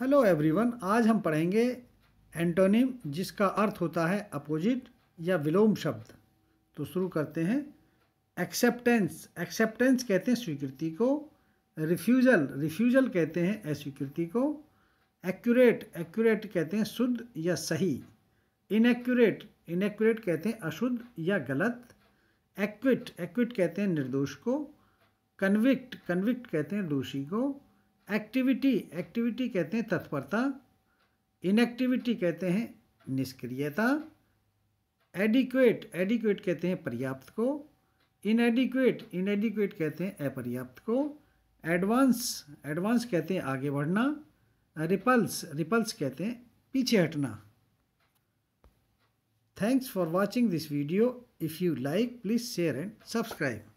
hello everyone आज हम पढ़ेंगे एंटोनिम जिसका अर्थ होता है अपोजिट या विलोम शब्द तो शुरू करते हैं एक्सेप्टेंस एक्सेप्टेंस कहते हैं स्वीकृति को रिफ्यूजल रिफ्यूजल कहते हैं अस्वीकृति को एक्यूरेट एक्यूरेट कहते हैं शुद्ध या सही इनएक्यूरेट इनएक्यूरेट कहते हैं अशुद्ध या गलत एक्विट एक्विट कहते हैं निर्दोष को कन्विक्ट कन्विक्ट कहते हैं दोषी को एक्टिविटी एक्टिविटी कहते हैं तत्परता इनएक्टिविटी कहते हैं निष्क्रियता एडिक्वेट एडिक्वेट कहते हैं पर्याप्त को इनएडिक्वेट इनएडिक्वेट कहते हैं अपर्याप्त को एडवांस एडवांस कहते हैं आगे बढ़ना रिपल्स रिपल्स कहते हैं पीछे हटना thanks for watching this video if you like please share and subscribe